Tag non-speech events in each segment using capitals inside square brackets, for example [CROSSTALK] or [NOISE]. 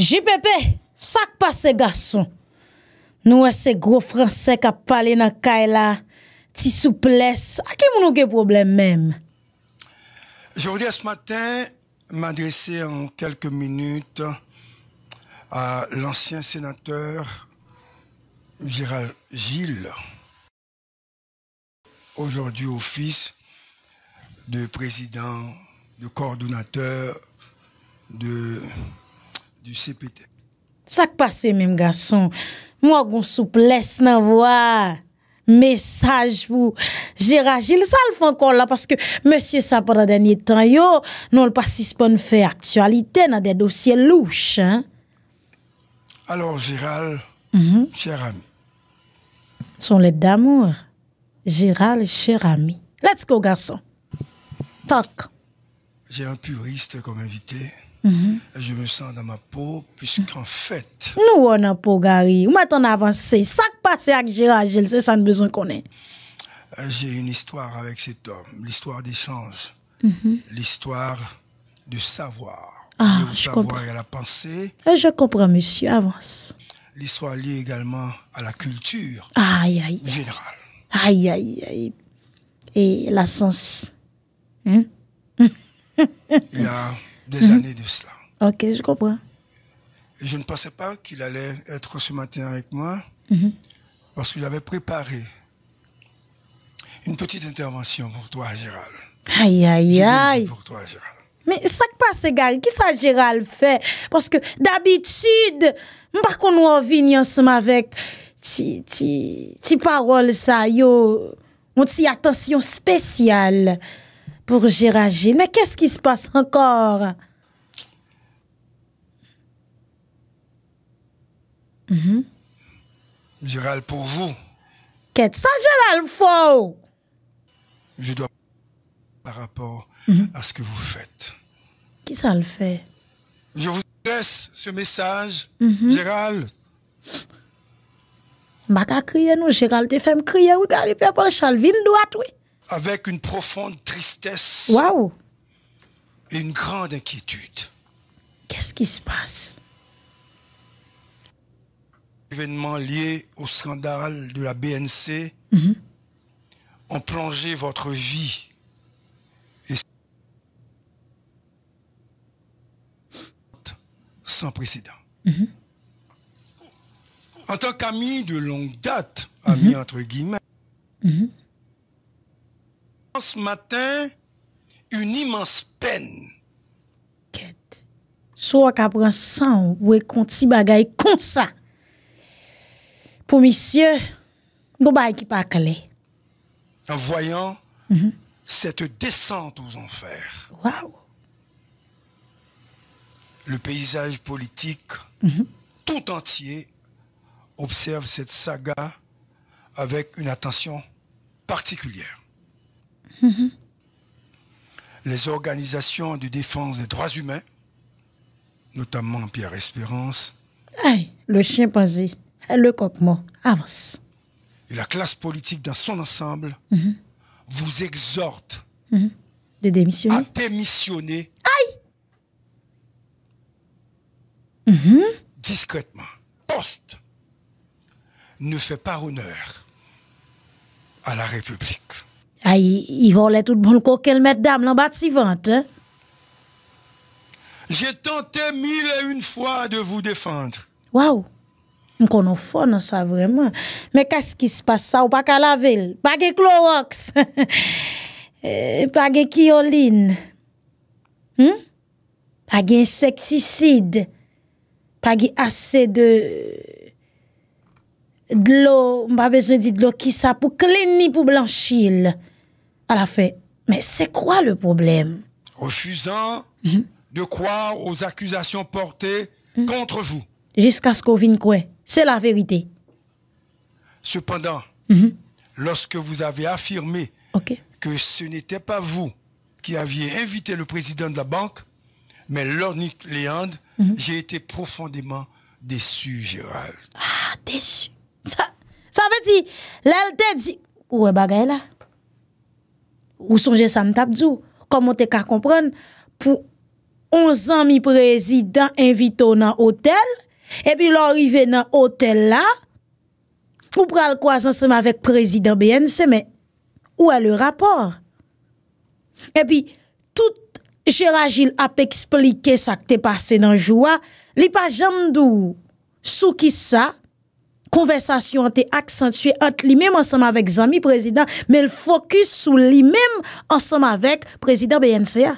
JPP, ça passe garçon. Nous ces gros français qui parlent dans là. ti souplesse, à qui nous des problème même. Je voudrais ce matin m'adresser en quelques minutes à l'ancien sénateur Gérald Gilles, aujourd'hui office de président, de coordonnateur de CPT. Ça passe, même garçon, moi, j'ai souplesse dans voix. Message, pour Gérard Gilles encore là parce que Monsieur ça pendant dernier temps yo Non pas pasispan fait actualité dans des dossiers louche hein. Alors Gérald mhm. cher ami Son lettre d'amour Gérald cher ami Let's go garçon Talk J'ai un puriste comme invité Mm-hmm. Je me sens dans ma peau, puisqu'en fait... Nous, on a peau, Gary. On m'attend à avancer. Ça qui passe avec Gérard Gilles, c'est ça nous besoin qu'on ait. Euh, j'ai une histoire avec cet homme, l'histoire d'échange, mm mm-hmm. l'histoire du savoir. Ah, le savoir comprends. et à la pensée. Euh, je comprends, monsieur. Avance. L'histoire liée également à la culture aïe, aïe. générale. Aïe, aïe, aïe. Et la sens. Hein? Il y a des mhm. années de cela. Ok, je comprends. je ne pensais pas qu'il allait être ce matin avec moi, mhm. parce que j'avais préparé une petite intervention pour toi, Gérald. Aïe, aïe, aïe. Pour toi, Gérald. Mais ça qui passe, quest qui ça Gérald fait? Parce que d'habitude, par qu'on nous revient ensemble avec tes paroles, ça, yo, on attention spéciale pour Géragine. Mais qu'est-ce qui se passe encore? Mhm. Gérald, pour vous. Qu'est-ce que Gérald faut? Je dois par rapport mhm. à ce que vous faites. Qui ça le fait? Je vous laisse ce message, mhm. Gérald. Je ne crier, nous, Gérald, tu fais me crier, avec une profonde tristesse. Et une grande inquiétude. Qu'est-ce qui se passe? Événements liés au scandale de la BNC mm-hmm. ont plongé votre vie sans précédent. Mm-hmm. En tant qu'ami de longue date, ami mm-hmm. entre guillemets, ce matin, une immense peine. Soit sou pour sang, san ou e konti bagay comme ça Pour monsieur, pas qui pas En voyant mhm. cette descente aux enfers. Wow. Le paysage politique mhm. tout entier observe cette saga avec une attention particulière. Mhm. les organisations de défense des droits humains, notamment Pierre Espérance. Aïe, le chimpanzé, le coq-mort, avance. Et la classe politique dans son ensemble mhm. vous exhorte mhm. de démissionner. à démissionner. Aïe! Discrètement. Poste ne fait pas honneur à la République. Ay, yi volet tout bon kokel met dam lan bat si vante, eh. Je tentè milè un fwa de vou défendre. Waw, m konon fwa nan sa vreman. Mè kase ki se passe sa ou pa kalavelle? Pagè klorox, [LAUGHS] e, pagè kioline, hm? pagè inseksiside, pagè asè de... de lo, m pa bezè di de lo ki sa pou klini pou blanchilè. à la fait, mais c'est quoi le problème Refusant mhm. de croire aux accusations portées mhm. contre vous. Jusqu'à ce qu'on vienne C'est la vérité. Cependant, mhm. lorsque vous avez affirmé que ce n'était pas vous qui aviez invité le président de la banque, mais Lornick Léandre, j'ai été profondément déçu, Gérald. Ah, déçu. Ça, veut dire, l'elle dit, où est bagaille Ou sonje sa mtap djou, komon te ka kompran pou onzan mi prezidant invito nan otel, epi lor ive nan otel la, pou pral kwa zan seman vek prezidant BNC, men ou a e le rapor. Epi tout jera jil ap eksplike sa kte pase nan jwa, li pa jam dou sou ki sa, Konversasyon an te akcentuye ant li mem an seman vek zami prezident, me l fokus sou li mem an seman vek prezident BNCA.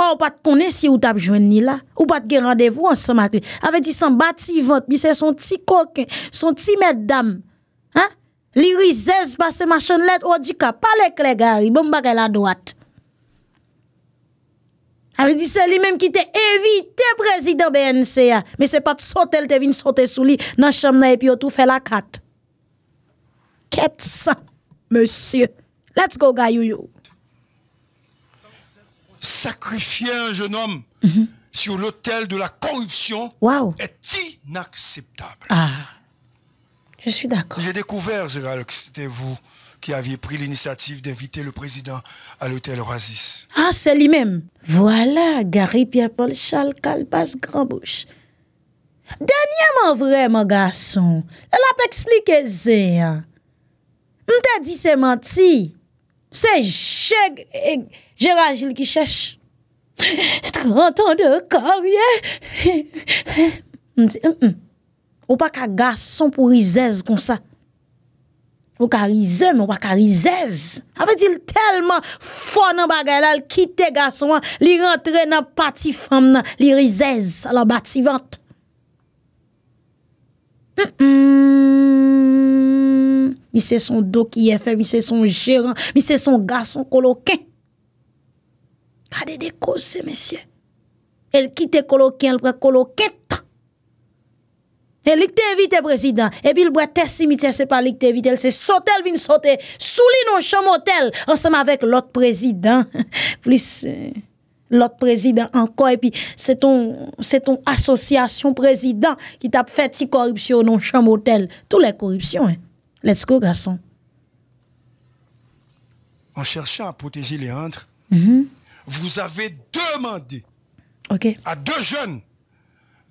Ou pat konen si ou tap jwen ni la, ou pat gen randevou an seman ki, ave di san bati vot, mi se son ti koken, son ti meddam, li rizez ba se machan let o oh, di ka, pale kre gari, bom bagay la doat. c'est lui-même qui t'a invité président Mais mais BNCA. pas pas sauter, sauter, t'a vu sauter sous lui. Dans la chambre, et puis tout fait la Qu'est-ce que monsieur. monsieur Let's go, guyu. Sacrifier un jeune homme mm-hmm. sur l'autel de la corruption est inacceptable. Ah, je suis d'accord. J'ai découvert, Gérald, que c'était vous. ki avye pri l'inistiatif d'invite le prezident a l'hotel Razis. Ah, se li mem. Voilà, Gary Pierre Paul Charles Kalpas Grandbouche. Denye man vreman, gason. El ap explique zeyan. Mte di se manti. Se jèg, jèg a jèl ki chèch. Etre renton de koryè. [LAUGHS] Ou pa ka gason pou rizez kon sa. Mwa ka rize, mwa ka rizez. Ape di l telman fwa nan bagay la, l kite gason an, li rentre nan pati fwam nan, li rizez ala bat si vant. Mi se son do ki ye fe, mi se son jiran, mi se son gason kolo ken. Kade dekose, mesye. El kite kolo ken, el pre kolo ketan. Et eh, était te évité président, et puis le boit test cimetière, c'est pas lik Elle évité, c'est sauter, vient sauter, sous nos chambre hôtel, ensemble avec l'autre président. [LAUGHS] Plus, euh, l'autre président encore, et puis c'est ton, c'est ton association président qui t'a fait si corruption dans chambre hôtel. Toutes les corruptions, hein. Let's go, garçon. En cherchant à protéger les rentres, mm-hmm. vous avez demandé à deux jeunes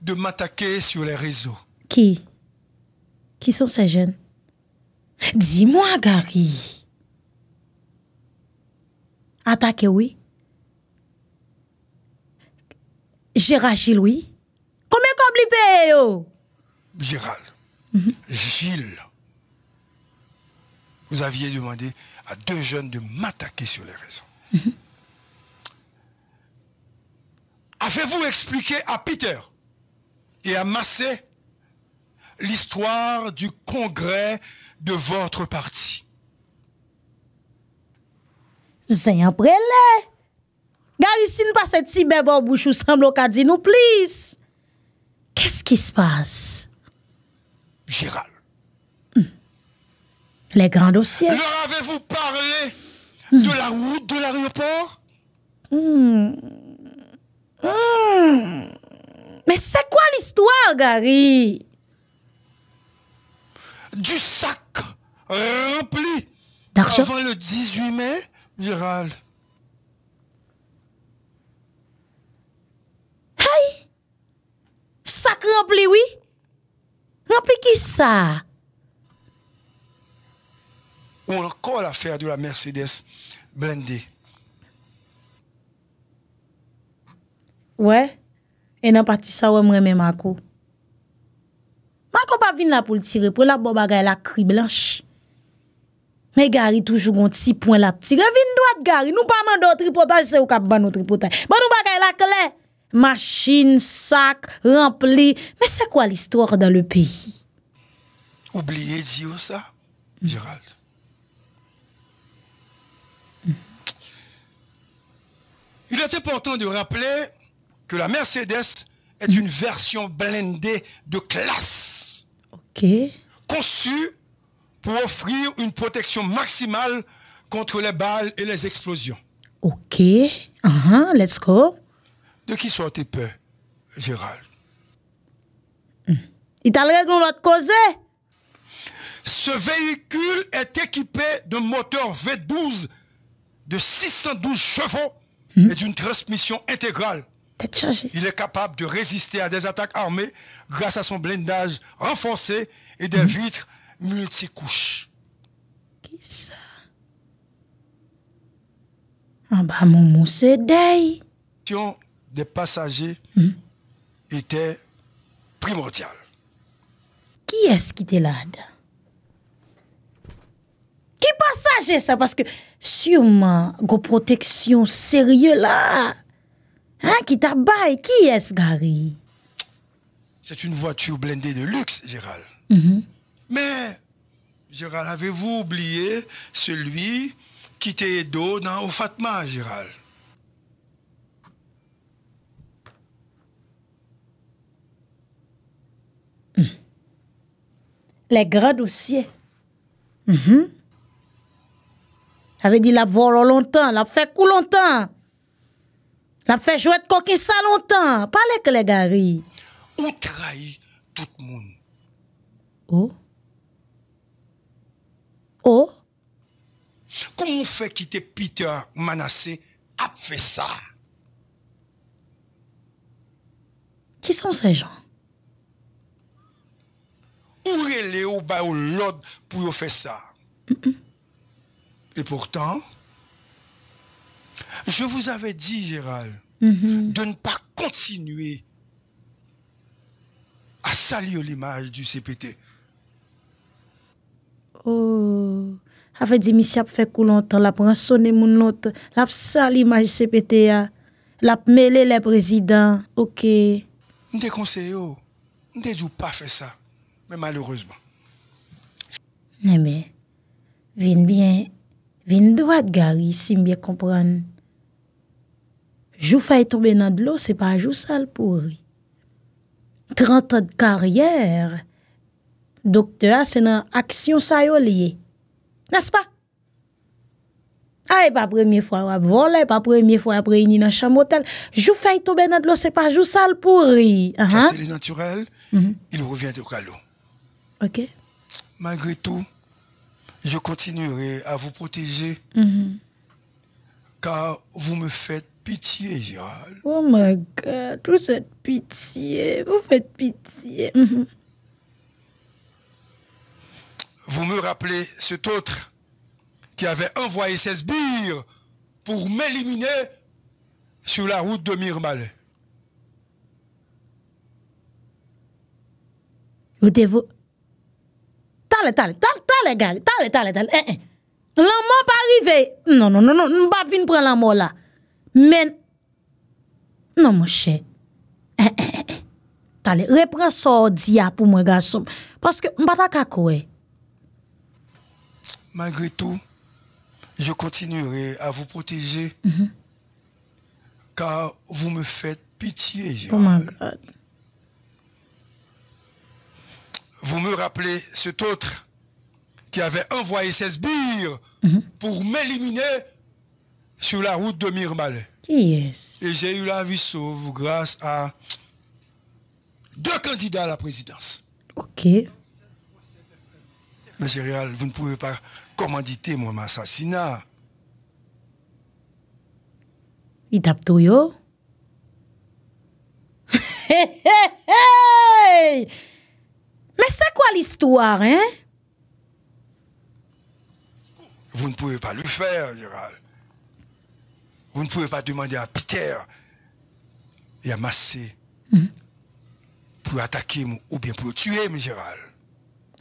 de m'attaquer sur les réseaux. Qui Qui sont ces jeunes Dis-moi, Gary. attaquez oui. Gérald Gilles, oui. Comment qu'on avez Gérald. Gilles. Vous aviez demandé à deux jeunes de m'attaquer sur les raisons. Mhm. Avez-vous expliqué à Peter et à Massé l'histoire du congrès de votre parti. C'est un prélé. Garicine passe si bébé au bouche semble dit nous please. Qu'est-ce qui se passe? Gérald. Hmm. Les grands dossiers. Leur avez-vous parlé hmm. de la route de l'aéroport? Hmm. Mais c'est quoi l'histoire, Gary? du sac rempli d'argent avant le 18 mai, Gérald. Hey! Sac rempli, oui? Rempli qui ça? On a encore l'affaire de la Mercedes blindée. Ouais. Et pas partie ça, ou même à coup vienne vin la poule l pou la bo bagay la cri blanche. mais Gary toujours gon petit point la ptire. Vin doit Gary Nous, pa mande tripotage c'est C'est ou kap ban notre tripotage Ban nou bagay la clé. Machine, sac rempli. Mais c'est quoi l'histoire dans le pays? oubliez dire ça, hmm. Gérald. Hmm. Il est important de rappeler que la Mercedes est hmm. une version blindée de classe. Conçu pour offrir une protection maximale contre les balles et les explosions. OK. Uh-huh, let's go. De qui soit peur, Gérald hmm. Il l'autre cause Ce véhicule est équipé d'un moteur V12 de 612 chevaux hmm. et d'une transmission intégrale. Il est capable de résister à des attaques armées grâce à son blindage renforcé et des mhm. vitres multicouches. Qui ça Ah bah mon mousse des passagers mhm. était primordiale. Qui est-ce qui était là Qui passager ça Parce que sûrement, go protection sérieux là Hein, qui t'a Qui est-ce, Gary C'est une voiture blindée de luxe, Gérald. Mm-hmm. Mais, Gérald, avez-vous oublié celui qui t'a dos dans au Fatma, Gérald mm. Les grands dossiers. Mm-hmm. Ça veut dire la volé longtemps, la fait coup longtemps. L'a fait jouer de coquin ça longtemps. Parlez que les gars. On trahit tout le monde. Oh. Oh. Comment on fait quitter Peter Manassé a faire ça? Qui sont ces gens? Où est-ce ou lord pour faire ça? Et pourtant, je vous avais dit, Gérald, mhm. de ne pas continuer à salir l'image du CPT. Oh, avait dit monsieur fait coup longtemps, l'a sonner mon note, l'a sali l'image CPT ah. l'a mêlé les présidents. OK. Je conseillé, oh, m'te dit pas fait ça. Mais malheureusement. Eh, mais mais viens bien, viens droit, Gary, si bien comprendre. Jou tomber dans l'eau, l'eau, pas pas jou sale pourri. 30 ans de c'est une action action N'est-ce pas? Ah, nest pas pas? première fois, pas première pas pas première fois, après, premye fwa apre ini chambre chamotel. Jou tomber dans tomber dans de pas jou sale pourri. Uh ah, hein? c'est le naturel, mhm. il revient de l'eau. Ok. Malgré tout, je continuerai à vous protéger mhm. car vous me faites pitié, Gérald. Oh my God, vous cette pitié, vous faites pitié. Mhm. Vous me rappelez cet autre qui avait envoyé ses sbires pour m'éliminer sur la route de Mirmal. Vous vous... Tale, tale, tale, tale, gal, tale, tale, tale. Eh, eh. L'amour pas arrivé. Non, non, non, non, nous pas venir prendre l'amour là. Mais... non mon cher T'as eh, ça, pour pour mon garçon. Parce que, Malgré tout, je continuerai à vous protéger, mhm. car vous me faites pitié, Oh mon Dieu. Vous me rappelez cet autre qui avait envoyé ses sbires mhm. pour m'éliminer sur la route de Mirbalet. Yes. Et j'ai eu la vie sauve grâce à deux candidats à la présidence. OK. Mais Gérald, vous ne pouvez pas commanditer mon assassinat. Il tape tout, yo. [LAUGHS] Mais c'est quoi l'histoire, hein? Vous ne pouvez pas le faire, Gérald. Vous ne pouvez pas demander à Peter et à Massé hmm. pour attaquer ou bien pour tuer M. Gérald.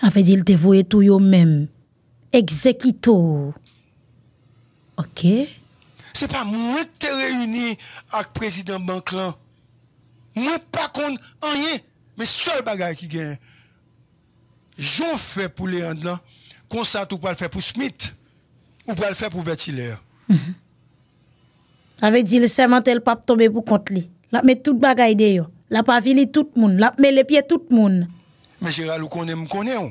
Afin d'il dévouer tout yo même. Exekito. Ok. C'est pas moi qui te réunis avec le président Banclan. Moi, par contre, en y est. Mais seul bagage qui gagne. J'en fais pour les Andes. Concerts ou pas le fais pour Smith. Ou pas le fais pour Vertilair. Hum hum. Tave di le sementel pap tobe pou kont li. Lap me tout bagay de yo. Lap avili tout moun. Lap me le pie tout moun. Me jera lou konen m konen yo.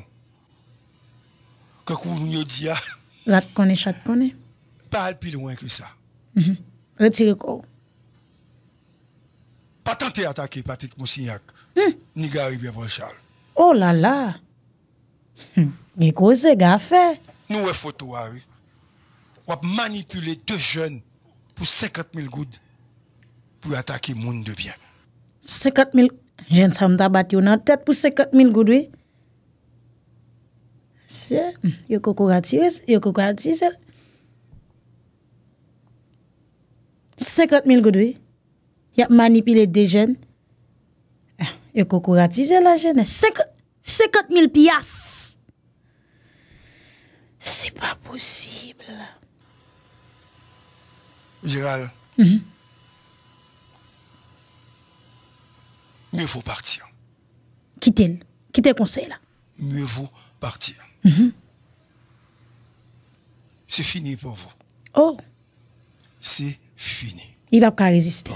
Kekou m nyo di ya. Lat konen, chat konen. Pal pi loin ki sa. Mhm. Retire kou. Pa tante atake patik mousinyak. Hmm. Ni gari biye brechal. Oh lala. Hmm. Nye kouze gafè. Nou we foto wari. Wap manipule de jen... pour 50 000 gouttes pour attaquer le monde de bien. 50 000 jeunes, ça m'a battu dans tête pour 50 000 gouttes, C'est, yo koko yo 50 000 gouttes, Il Y a manipulé des jeunes. Il y la jeunesse. 50, 50 000 piastres. C'est pas possible. Gérald, mhm. mieux vaut partir. Quittez, quittez conseil là. Mieux vaut partir. Mhm. C'est fini pour vous. Oh. C'est fini. Il va pas résister.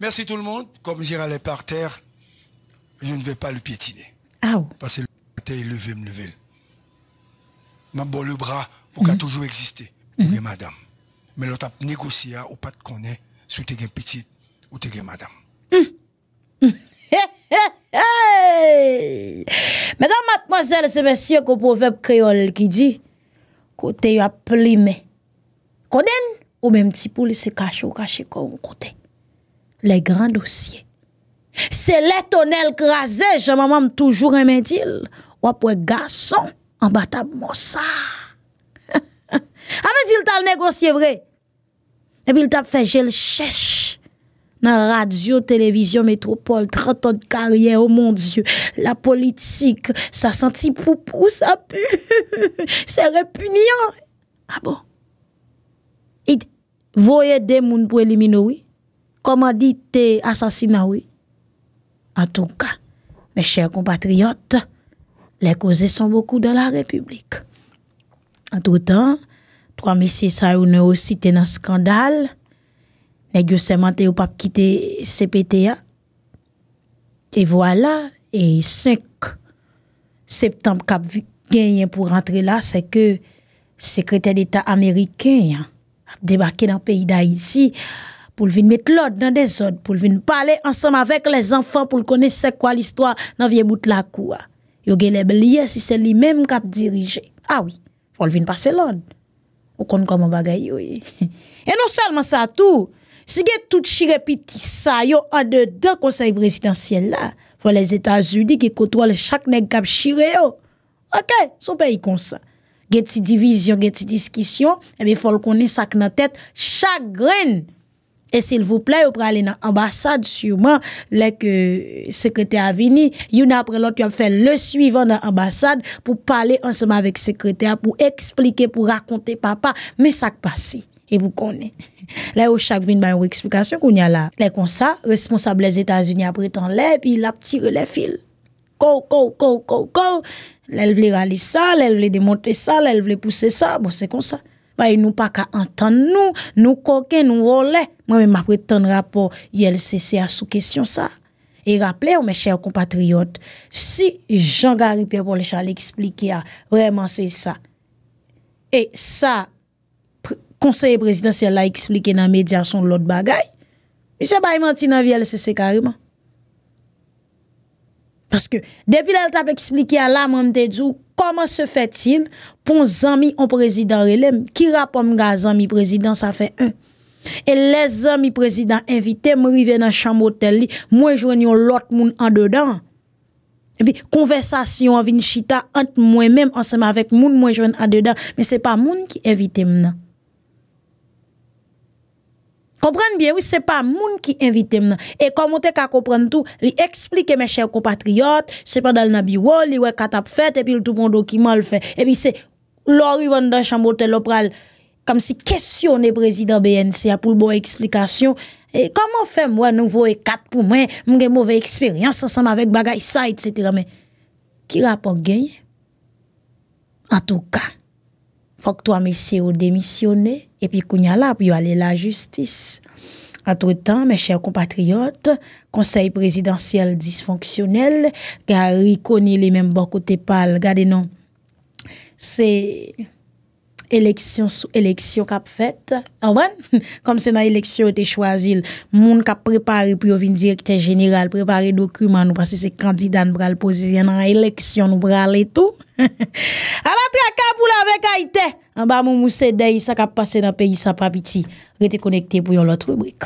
Merci tout le monde. Comme Gérald est par terre, je ne vais pas le piétiner. Ah Parce que le terre est levé, me lever. M'a le bras pour a mhm. toujours existé. Mhm. ou gen madame. Men lo tap negosya ou pat konen sou te gen petit ou te gen madame. Hmm. He he heeey! Men dan matmozèl se mèsyè ko profèb kreol ki di kote yo ap plime. Koden ou men mtipou li se kache ou kache kon kote. Le grand dossier. Se leto nel krasè jè mamam toujou remendil wapwe gason ambatab moussa. Ame zil tal negosye vre? Ebi l tap fejel chèch nan radyo, televizyon, metropol, 30 an karyen, o mon dieu. La politik, sa senti poupou, sa pu. Se [LAUGHS] repunyan. Abo. Ah Id voye demoun preliminoui. Komadi te asasinaoui. An tou ka, me chèr compatriot, le koze son boku de la republik. An tou tan, Pwa misi sa ou nou osi te nan skandal, negyo seman te ou pap kite CPTA. E voilà, e 5 septembe kap genyen pou rentre la, se ke sekretèr d'Etat Ameriken yan, ap debake nan peyi da izi, pou lvin met l'od nan de zod, pou lvin pale ansam avek les anfan, pou lkone se kwa l'istwa nan vie bout lakou. Yo ge le beliye si se li menm kap dirije. Awi, ah pou lvin pase l'od. Ou kon kon man bagay yo e. E non salman sa tou, si gen tout chirepi ti sa yo, an de de konsey presidansyen la, fwa les Etats-Unis ki kotwal chak ne kap chire yo. Ok, sou pe yi konsey. Gen ti divizyon, gen ti diskisyon, e be fol konen sak nan tet chagren. Et s'il vous plaît, vous pourrez aller dans l'ambassade sûrement, avec le secrétaire Avigny. Une après l'autre, vous pouvez faire le suivant dans l'ambassade pour parler ensemble avec le secrétaire, pour expliquer, pour raconter papa. Mais ça ne passe pas. Et vous connaissez. [LAUGHS] Là, au chac vin, il y a une explication qu'il y a là. Là, comme ça, responsable des Etats-Unis a prit en l'air, puis il a tiré le fil. Go, go, go, go, go. Là, il voulait raliser ça, là, il voulait démonter ça, là, il voulait pousser ça. Bon, c'est comme ça. Bayi nou pa ka antan nou, nou koken, nou wole. Mwen men ma pretan rapor YLCC a sou kesyon sa. E rapple ou men chè ou kompatriot, si Jean-Garipier Polichal eksplike a, vreman se sa. E sa, konseye prezident se la eksplike nan medyason lout bagay. Mwen se bayi manti nan VLCC karima. Paske depi lè lè tap expliki a la mè mè mè te djou, koman se fè tin pon zami an prezidant relèm. Ki rapon mga zami prezidant, sa fè un. E lè zami prezidant evite mè rive nan chambotel li, mwen jwen yon lot moun an dedan. E pi konversasyon avin chita ant mwen mèm ansèm avèk moun mwen jwen an dedan, mè se pa moun ki evite mè nan. Komprenn byen, wè, se pa moun ki invite m nan. E komon te ka komprenn tou, li eksplike mè chèr kompatriot, se pa dal nabirol, li wè katap fèt, epi l toupon do ki man l fè. Epi se, lor yon dan chambote lopral, kam si kesyon e prezidant BNC ya pou l bon eksplikasyon. E komon fè m wè nouvo e kat pou mwen, mwen gen mouve eksperyans ansan avèk bagay sa, etc. Kira po genye? An tou ka. Fok to a mesye ou demisyone, epi kounya la, api yo ale la justis. Antre tan, mes chèr compatriot, konsey presidansyel disfonksyonel, ki a rikoni le menm boku te pal, gade non. Se, se, eleksyon kap fèt. Awen, ah [LAUGHS] kom se nan eleksyon te chwazil, moun kap prepari pou yo vin direktè general, prepari dokumen nou pasè se kandidan bral pozisyen nan eleksyon nou bral etou. Alatre [LAUGHS] akap ou la vek aite, anba mou mousè dey sa kap pase nan peyi sa papiti. Rete konekte pou yon lot rubrik.